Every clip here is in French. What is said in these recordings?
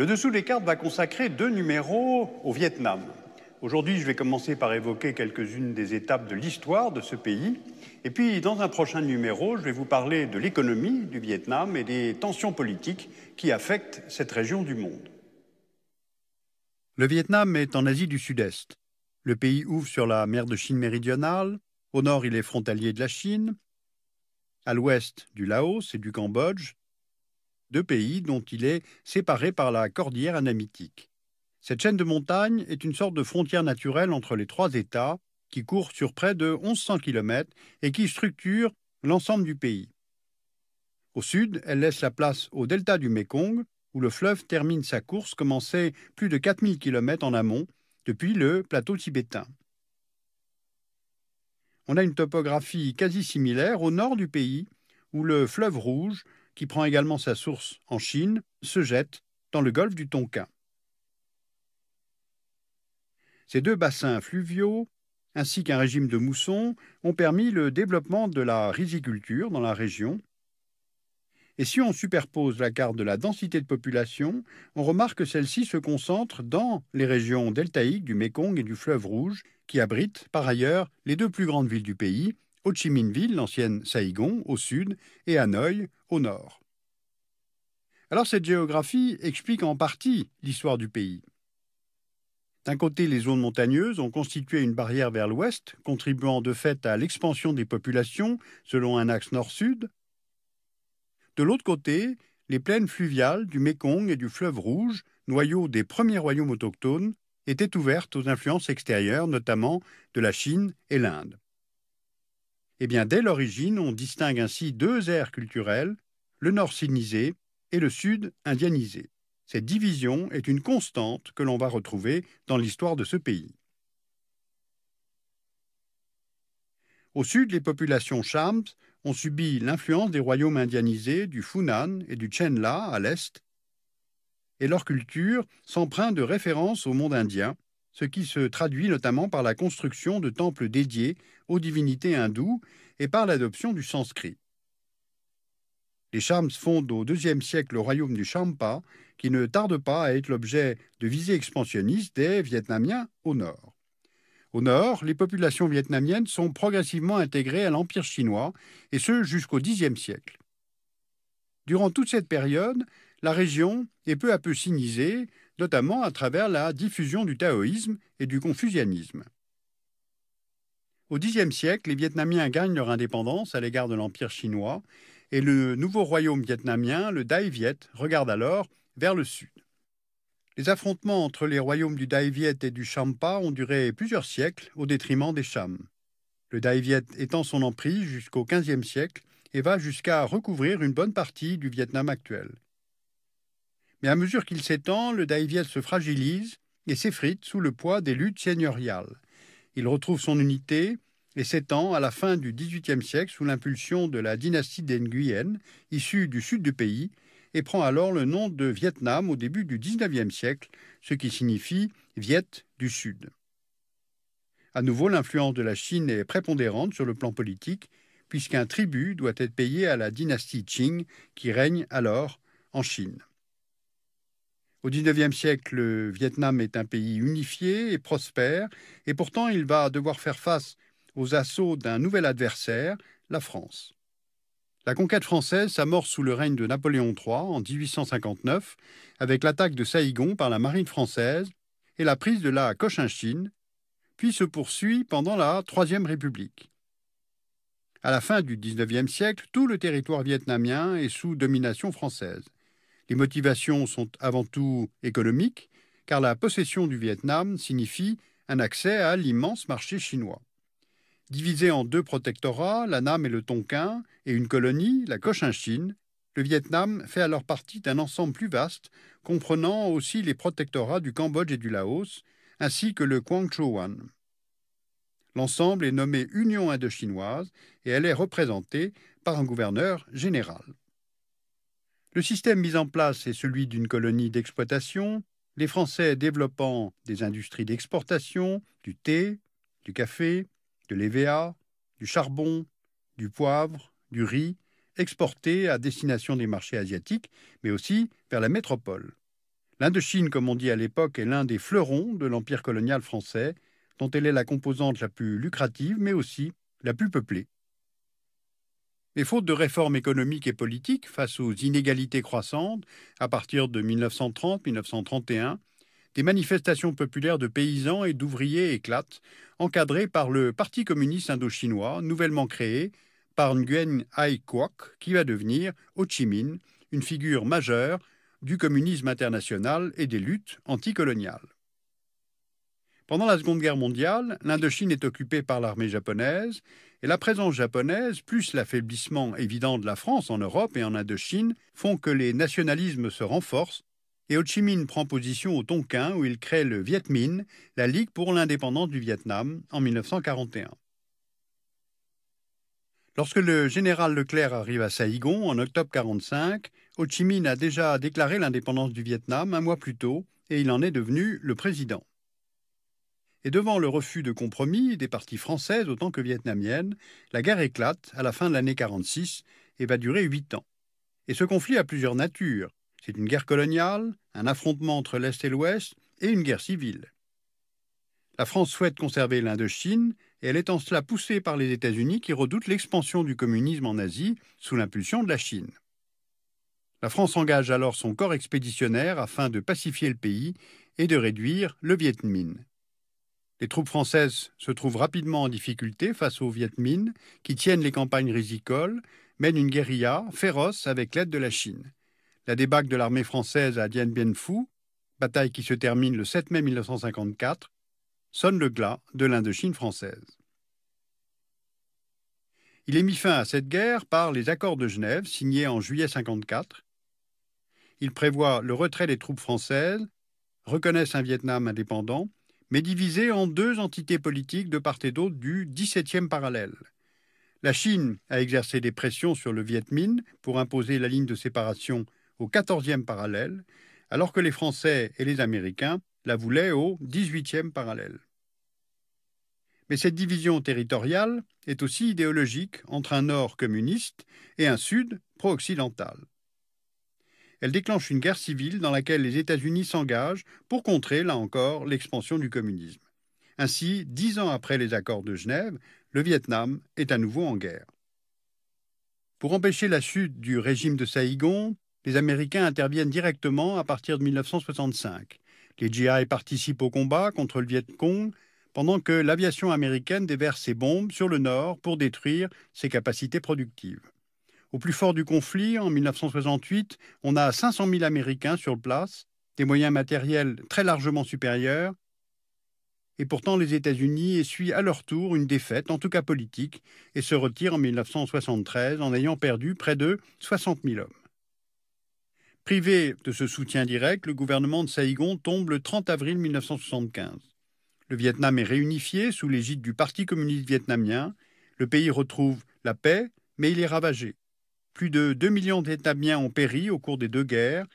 Le dessous des cartes va consacrer deux numéros au Vietnam. Aujourd'hui, je vais commencer par évoquer quelques-unes des étapes de l'histoire de ce pays. Et puis, dans un prochain numéro, je vais vous parler de l'économie du Vietnam et des tensions politiques qui affectent cette région du monde. Le Vietnam est en Asie du Sud-Est. Le pays ouvre sur la mer de Chine méridionale. Au nord, il est frontalier de la Chine. À l'ouest, du Laos et du Cambodge deux pays dont il est séparé par la cordillère anamitique. Cette chaîne de montagnes est une sorte de frontière naturelle entre les trois États, qui court sur près de 1100 km et qui structure l'ensemble du pays. Au sud, elle laisse la place au delta du Mékong, où le fleuve termine sa course commencée plus de 4000 km en amont, depuis le plateau tibétain. On a une topographie quasi similaire au nord du pays, où le fleuve Rouge qui prend également sa source en Chine, se jette dans le golfe du Tonkin. Ces deux bassins fluviaux, ainsi qu'un régime de mousson, ont permis le développement de la riziculture dans la région. Et si on superpose la carte de la densité de population, on remarque que celle-ci se concentre dans les régions deltaïques du Mékong et du fleuve Rouge, qui abritent par ailleurs les deux plus grandes villes du pays, Ho Chi Minh-Ville, l'ancienne Saigon, au sud, et Hanoï, au nord. Alors cette géographie explique en partie l'histoire du pays. D'un côté, les zones montagneuses ont constitué une barrière vers l'ouest, contribuant de fait à l'expansion des populations selon un axe nord-sud. De l'autre côté, les plaines fluviales du Mékong et du fleuve Rouge, noyaux des premiers royaumes autochtones, étaient ouvertes aux influences extérieures, notamment de la Chine et l'Inde. Eh dès l'origine, on distingue ainsi deux aires culturelles, le nord sinisé et le sud indianisé. Cette division est une constante que l'on va retrouver dans l'histoire de ce pays. Au sud, les populations Shams ont subi l'influence des royaumes indianisés du Funan et du Chenla à l'est, et leur culture s'emprunte de références au monde indien, ce qui se traduit notamment par la construction de temples dédiés aux divinités hindoues et par l'adoption du sanskrit. Les Shams fondent au IIe siècle le royaume du Champa, qui ne tarde pas à être l'objet de visées expansionnistes des Vietnamiens au nord. Au nord, les populations vietnamiennes sont progressivement intégrées à l'Empire chinois, et ce jusqu'au Xe siècle. Durant toute cette période, la région est peu à peu sinisée, notamment à travers la diffusion du taoïsme et du confucianisme. Au Xe siècle, les Vietnamiens gagnent leur indépendance à l'égard de l'Empire chinois et le nouveau royaume vietnamien, le Dai Viet, regarde alors vers le sud. Les affrontements entre les royaumes du Dai Viet et du Champa ont duré plusieurs siècles au détriment des Cham. Le Dai Viet étend son emprise jusqu'au XVe siècle et va jusqu'à recouvrir une bonne partie du Vietnam actuel. Mais à mesure qu'il s'étend, le Viet se fragilise et s'effrite sous le poids des luttes seigneuriales. Il retrouve son unité et s'étend à la fin du XVIIIe siècle sous l'impulsion de la dynastie des issue du sud du pays, et prend alors le nom de Vietnam au début du XIXe siècle, ce qui signifie Viet du Sud. À nouveau, l'influence de la Chine est prépondérante sur le plan politique, puisqu'un tribut doit être payé à la dynastie Qing qui règne alors en Chine. Au XIXe siècle, le Vietnam est un pays unifié et prospère, et pourtant il va devoir faire face aux assauts d'un nouvel adversaire, la France. La conquête française s'amorce sous le règne de Napoléon III en 1859, avec l'attaque de Saïgon par la marine française et la prise de la Cochinchine, puis se poursuit pendant la Troisième République. À la fin du XIXe siècle, tout le territoire vietnamien est sous domination française. Les motivations sont avant tout économiques, car la possession du Vietnam signifie un accès à l'immense marché chinois. Divisé en deux protectorats, la Nam et le Tonkin, et une colonie, la Cochinchine, le Vietnam fait alors partie d'un ensemble plus vaste, comprenant aussi les protectorats du Cambodge et du Laos, ainsi que le Wan. L'ensemble est nommé Union indochinoise et elle est représentée par un gouverneur général. Le système mis en place est celui d'une colonie d'exploitation, les Français développant des industries d'exportation, du thé, du café, de l'EVA, du charbon, du poivre, du riz, exportés à destination des marchés asiatiques, mais aussi vers la métropole. L'Indochine, comme on dit à l'époque, est l'un des fleurons de l'empire colonial français, dont elle est la composante la plus lucrative, mais aussi la plus peuplée. Des fautes de réformes économiques et politiques face aux inégalités croissantes à partir de 1930-1931, des manifestations populaires de paysans et d'ouvriers éclatent, encadrées par le Parti communiste indochinois, nouvellement créé par Nguyen Ai Quoc, qui va devenir Ho Chi Minh, une figure majeure du communisme international et des luttes anticoloniales. Pendant la Seconde Guerre mondiale, l'Indochine est occupée par l'armée japonaise et la présence japonaise, plus l'affaiblissement évident de la France en Europe et en Indochine, font que les nationalismes se renforcent et Ho Chi Minh prend position au Tonkin où il crée le Viet Minh, la Ligue pour l'indépendance du Vietnam, en 1941. Lorsque le général Leclerc arrive à Saïgon en octobre 1945, Ho Chi Minh a déjà déclaré l'indépendance du Vietnam un mois plus tôt et il en est devenu le président. Et devant le refus de compromis des parties françaises autant que vietnamiennes, la guerre éclate à la fin de l'année 46 et va durer huit ans. Et ce conflit a plusieurs natures. C'est une guerre coloniale, un affrontement entre l'Est et l'Ouest et une guerre civile. La France souhaite conserver l'Indochine et elle est en cela poussée par les États-Unis qui redoutent l'expansion du communisme en Asie sous l'impulsion de la Chine. La France engage alors son corps expéditionnaire afin de pacifier le pays et de réduire le Viet Minh. Les troupes françaises se trouvent rapidement en difficulté face aux Viet Minh, qui tiennent les campagnes risicoles, mènent une guérilla féroce avec l'aide de la Chine. La débâcle de l'armée française à Dien Bien Phu, bataille qui se termine le 7 mai 1954, sonne le glas de l'Indochine française. Il est mis fin à cette guerre par les accords de Genève signés en juillet 1954. Il prévoit le retrait des troupes françaises, reconnaissent un Vietnam indépendant mais divisée en deux entités politiques de part et d'autre du 17e parallèle. La Chine a exercé des pressions sur le Viet Minh pour imposer la ligne de séparation au 14e parallèle, alors que les Français et les Américains la voulaient au 18e parallèle. Mais cette division territoriale est aussi idéologique entre un Nord communiste et un Sud pro-occidental elle déclenche une guerre civile dans laquelle les États-Unis s'engagent pour contrer, là encore, l'expansion du communisme. Ainsi, dix ans après les accords de Genève, le Vietnam est à nouveau en guerre. Pour empêcher la chute du régime de Saïgon, les Américains interviennent directement à partir de 1965. Les GI participent au combat contre le Viet Cong pendant que l'aviation américaine déverse ses bombes sur le nord pour détruire ses capacités productives. Au plus fort du conflit, en 1968, on a 500 000 Américains sur place, des moyens matériels très largement supérieurs, et pourtant les États-Unis essuient à leur tour une défaite, en tout cas politique, et se retirent en 1973 en ayant perdu près de 60 000 hommes. Privé de ce soutien direct, le gouvernement de Saïgon tombe le 30 avril 1975. Le Vietnam est réunifié sous l'égide du Parti communiste vietnamien, le pays retrouve la paix, mais il est ravagé. Plus de 2 millions Vietnamiens ont péri au cours des deux guerres,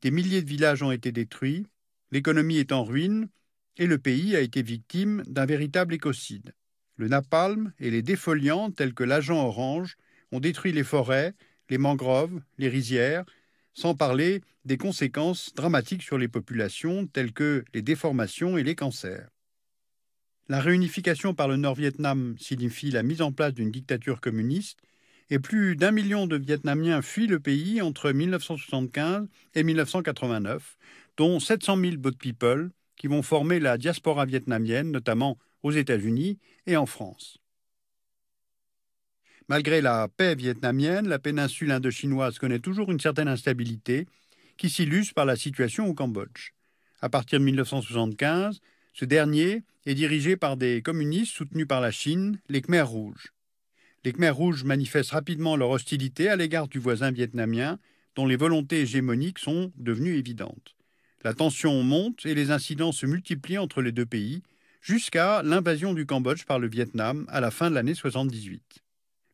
des milliers de villages ont été détruits, l'économie est en ruine et le pays a été victime d'un véritable écocide. Le napalm et les défoliants tels que l'agent orange ont détruit les forêts, les mangroves, les rizières, sans parler des conséquences dramatiques sur les populations telles que les déformations et les cancers. La réunification par le Nord-Vietnam signifie la mise en place d'une dictature communiste et plus d'un million de Vietnamiens fuient le pays entre 1975 et 1989, dont 700 000 boat people qui vont former la diaspora vietnamienne, notamment aux États-Unis et en France. Malgré la paix vietnamienne, la péninsule indochinoise connaît toujours une certaine instabilité qui s'illustre par la situation au Cambodge. À partir de 1975, ce dernier est dirigé par des communistes soutenus par la Chine, les Khmers rouges les Khmers rouges manifestent rapidement leur hostilité à l'égard du voisin vietnamien, dont les volontés hégémoniques sont devenues évidentes. La tension monte et les incidents se multiplient entre les deux pays, jusqu'à l'invasion du Cambodge par le Vietnam à la fin de l'année 78.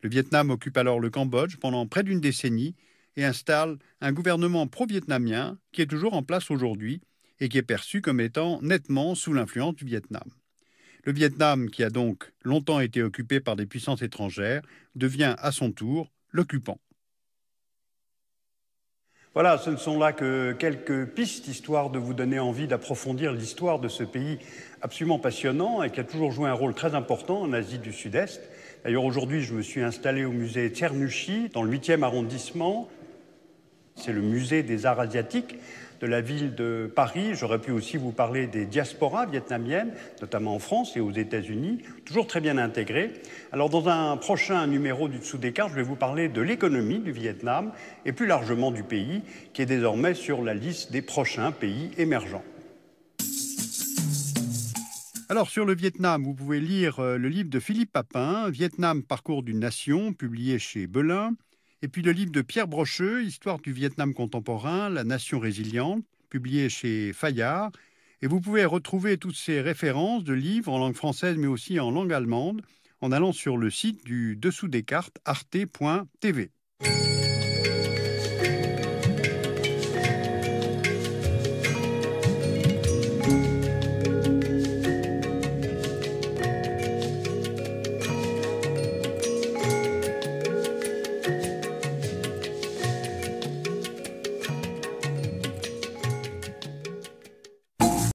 Le Vietnam occupe alors le Cambodge pendant près d'une décennie et installe un gouvernement pro-vietnamien qui est toujours en place aujourd'hui et qui est perçu comme étant nettement sous l'influence du Vietnam. Le Vietnam, qui a donc longtemps été occupé par des puissances étrangères, devient à son tour l'occupant. Voilà, ce ne sont là que quelques pistes, histoire de vous donner envie d'approfondir l'histoire de ce pays absolument passionnant et qui a toujours joué un rôle très important en Asie du Sud-Est. D'ailleurs, aujourd'hui, je me suis installé au musée Tsernushi, dans le 8e arrondissement, c'est le musée des arts asiatiques de la ville de Paris. J'aurais pu aussi vous parler des diasporas vietnamiennes, notamment en France et aux États-Unis, toujours très bien intégrées. Alors, dans un prochain numéro du Dessous des cartes, je vais vous parler de l'économie du Vietnam et plus largement du pays, qui est désormais sur la liste des prochains pays émergents. Alors sur le Vietnam, vous pouvez lire euh, le livre de Philippe Papin, Vietnam, parcours d'une nation, publié chez Belin. Et puis le livre de Pierre Brocheux, Histoire du Vietnam contemporain, La nation résiliente, publié chez Fayard. Et vous pouvez retrouver toutes ces références de livres en langue française mais aussi en langue allemande en allant sur le site du Dessous des cartes arte.tv.